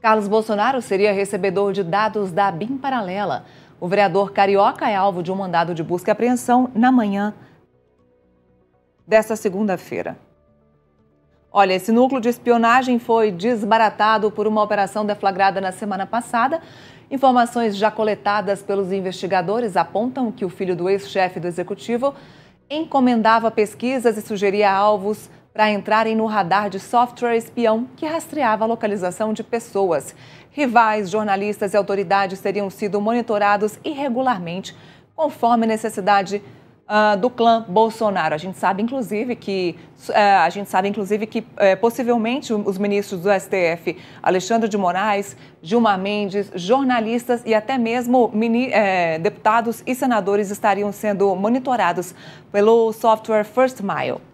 Carlos Bolsonaro seria recebedor de dados da BIM Paralela. O vereador carioca é alvo de um mandado de busca e apreensão na manhã desta segunda-feira. Olha, esse núcleo de espionagem foi desbaratado por uma operação deflagrada na semana passada. Informações já coletadas pelos investigadores apontam que o filho do ex-chefe do executivo encomendava pesquisas e sugeria alvos para entrarem no radar de software espião que rastreava a localização de pessoas. Rivais, jornalistas e autoridades teriam sido monitorados irregularmente, conforme a necessidade uh, do clã Bolsonaro. A gente sabe, inclusive, que uh, a gente sabe, inclusive, que uh, possivelmente os ministros do STF, Alexandre de Moraes, Gilmar Mendes, jornalistas e até mesmo mini, eh, deputados e senadores estariam sendo monitorados pelo software First Mile.